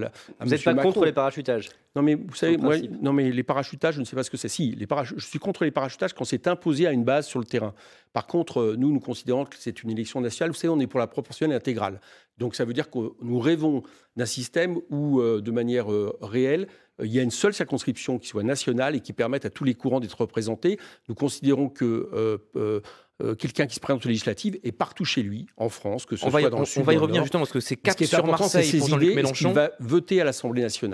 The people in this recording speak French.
Ah, Vous n'êtes pas contre les parachutages non mais vous savez, non mais les parachutages, je ne sais pas ce que c'est. Si, les je suis contre les parachutages quand c'est imposé à une base sur le terrain. Par contre, euh, nous, nous considérons que c'est une élection nationale. Vous savez, on est pour la proportionnelle intégrale. Donc ça veut dire que nous rêvons d'un système où, euh, de manière euh, réelle, il y a une seule circonscription qui soit nationale et qui permette à tous les courants d'être représentés. Nous considérons que quelqu'un qui se présente aux législatives est partout chez lui, en France, que ce soit va dans on, le On va y revenir justement parce que c'est quatre ce sur Marseille pour jean va voter à l'Assemblée nationale.